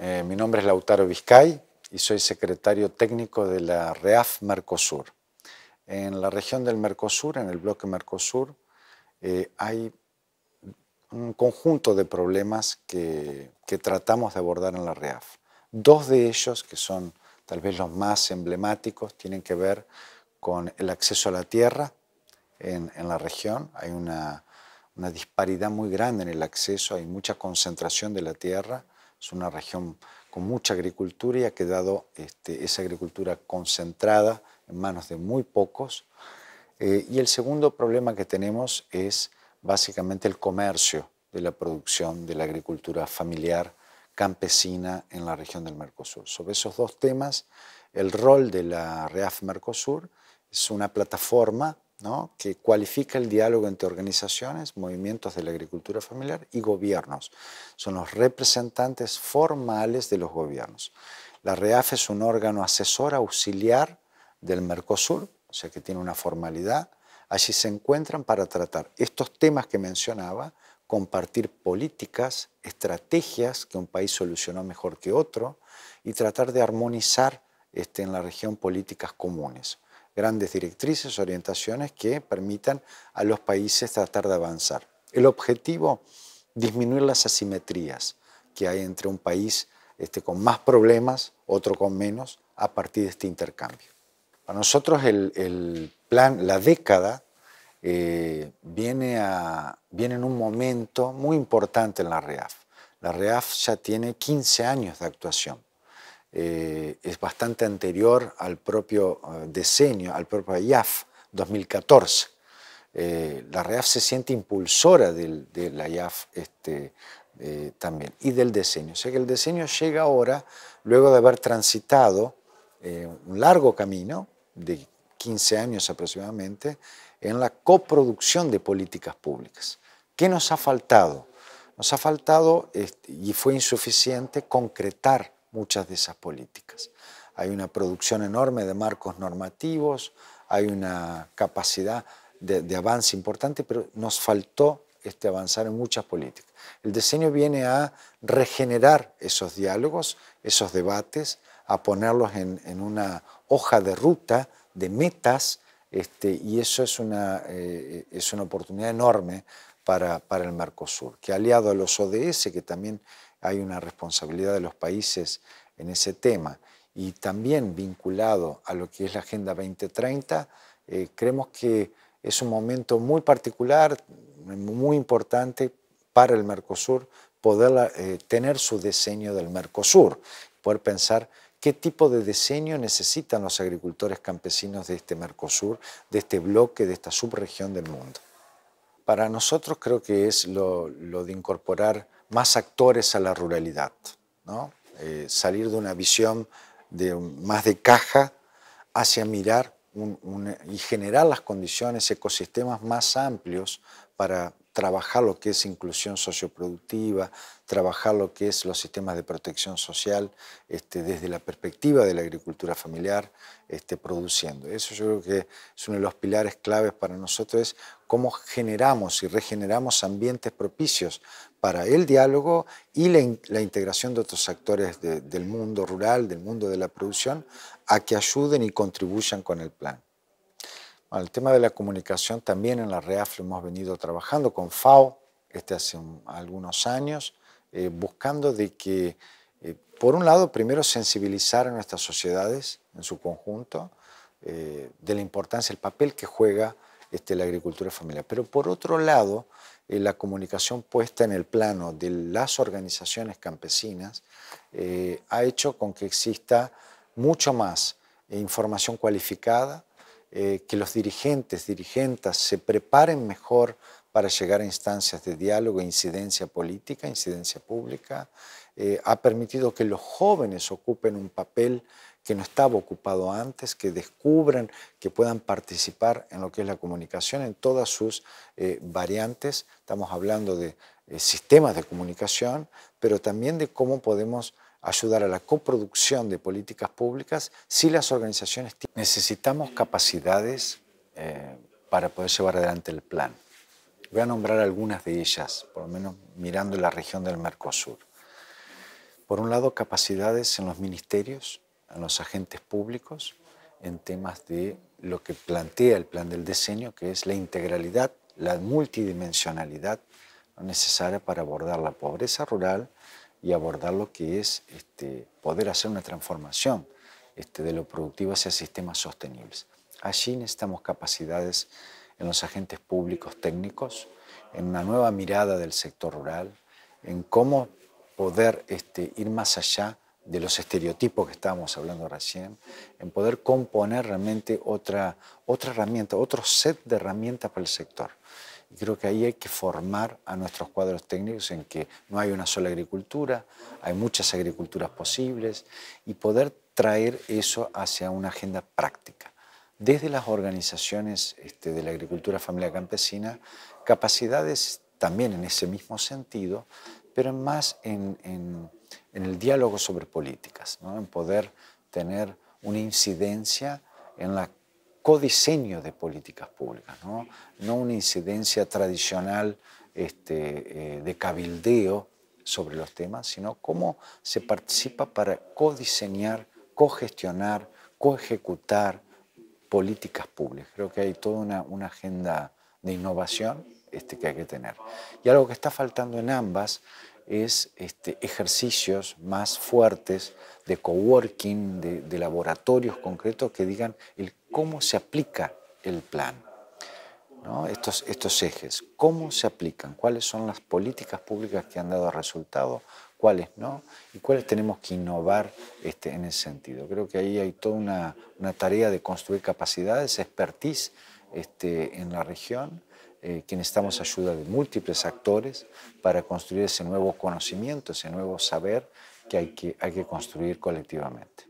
Eh, mi nombre es Lautaro Vizcay y soy secretario técnico de la REAF Mercosur. En la región del Mercosur, en el bloque Mercosur, eh, hay un conjunto de problemas que, tratamos de abordar en la REAF. Dos de ellos, que son tal vez los más emblemáticos, tienen que ver con el acceso a la tierra en, la región. Hay una, una, disparidad muy grande en el acceso, hay mucha concentración de la tierra es una región con mucha agricultura y ha quedado este, esa agricultura concentrada en manos de muy pocos. Eh, y el segundo problema que tenemos es básicamente el comercio de la producción de la agricultura familiar campesina en la región del Mercosur. Sobre esos dos temas, el rol de la REAF Mercosur es una plataforma que cualifica el diálogo entre organizaciones, movimientos de la agricultura familiar y gobiernos. Son los representantes formales de los gobiernos. La REAF es un órgano asesor auxiliar del Mercosur, o sea que tiene una formalidad. Allí se encuentran para tratar estos temas que mencionaba, compartir políticas, estrategias que un país solucionó mejor que otro y tratar de armonizar este, en la región políticas comunes grandes directrices, orientaciones que permitan a los países tratar de avanzar. El objetivo, disminuir las asimetrías que hay entre un país este, con más problemas, otro con menos, a partir de este intercambio. Para nosotros el, plan, la década, eh, viene, viene en un momento muy importante en la REAF. La REAF ya tiene 15 años de actuación. Eh, es bastante anterior al propio eh, diseño, al propio IAF 2014. Eh, la REAF se siente impulsora del, de la IAF este, también y del diseño. O sea que el diseño llega ahora, luego de haber transitado un largo camino de 15 años aproximadamente, en la coproducción de políticas públicas. ¿Qué nos ha faltado? Nos ha faltado, este, y fue insuficiente, concretar muchas de esas políticas. Hay una producción enorme de marcos normativos, hay una capacidad de, avance importante, pero nos faltó este, avanzar en muchas políticas. El diseño viene a regenerar esos diálogos, esos debates, a ponerlos en, una hoja de ruta, de metas, este, y eso es una, eh, es una oportunidad enorme para, para el Mercosur, que aliado a los ODS, que también hay una responsabilidad de los países en ese tema. Y también vinculado a lo que es la Agenda 2030, eh, creemos que es un momento muy particular, muy importante para el Mercosur, poder eh, tener su diseño del Mercosur, poder pensar qué tipo de diseño necesitan los agricultores campesinos de este Mercosur, de este bloque, de esta subregión del mundo. Para nosotros creo que es lo de incorporar más actores a la ruralidad, eh, salir de una visión más de caja hacia mirar y generar las condiciones, ecosistemas más amplios para trabajar lo que es inclusión socioproductiva, trabajar lo que es los sistemas de protección social este, desde la perspectiva de la agricultura familiar, este, produciendo. Eso yo creo que es uno de los pilares claves para nosotros, es cómo generamos y regeneramos ambientes propicios para el diálogo y la, integración de otros actores del mundo rural, del mundo de la producción, a que ayuden y contribuyan con el plan el tema de la comunicación también en la REAF hemos venido trabajando con FAO este hace algunos años, eh, buscando de que, eh, por un lado, primero sensibilizar a nuestras sociedades en su conjunto eh, de la importancia, el papel que juega este, la agricultura familiar, pero por otro lado, la comunicación puesta en el plano de las organizaciones campesinas ha hecho con que exista mucho más información cualificada, eh, que los dirigentes, dirigentas se preparen mejor para llegar a instancias de diálogo, incidencia política, incidencia pública, eh, ha permitido que los jóvenes ocupen un papel que no estaba ocupado antes, que descubran, que puedan participar en lo que es la comunicación en todas sus eh, variantes. Estamos hablando de sistemas de comunicación, pero también de cómo podemos ayudar a la coproducción de políticas públicas si las organizaciones necesitamos capacidades eh, para poder llevar adelante el plan. Voy a nombrar algunas de ellas, por lo menos mirando la región del Mercosur. Por un lado, capacidades en los ministerios, en los agentes públicos, en temas de lo que plantea el plan del diseño, que es la integralidad, la multidimensionalidad necesaria para abordar la pobreza rural, y abordar lo que es este, poder hacer una transformación este, de lo productivo hacia sistemas sostenibles. Allí necesitamos capacidades en los agentes públicos técnicos, en una nueva mirada del sector rural, en cómo poder este, ir más allá de los estereotipos que estábamos hablando recién, en poder componer realmente otra, otra herramienta, otro set de herramientas para el sector. Y creo que ahí hay que formar a nuestros cuadros técnicos en que no hay una sola agricultura, hay muchas agriculturas posibles y poder traer eso hacia una agenda práctica. Desde las organizaciones este, de la agricultura familiar campesina, capacidades también en ese mismo sentido, pero más en, el diálogo sobre políticas, en poder tener una incidencia en la codiseño de políticas públicas, no, una incidencia tradicional este, eh, de cabildeo sobre los temas, sino cómo se participa para codiseñar, cogestionar, coejecutar políticas públicas. Creo que hay toda una, agenda de innovación este, que hay que tener. Y algo que está faltando en ambas es este, ejercicios más fuertes de coworking, de, laboratorios concretos que digan el cómo se aplica el plan. Estos, ejes, cómo se aplican, cuáles son las políticas públicas que han dado resultado, cuáles no y cuáles tenemos que innovar este, en ese sentido. Creo que ahí hay toda una, tarea de construir capacidades, expertise este, en la región eh, que necesitamos ayuda de múltiples actores para construir ese nuevo conocimiento, ese nuevo saber que hay que, hay que construir colectivamente.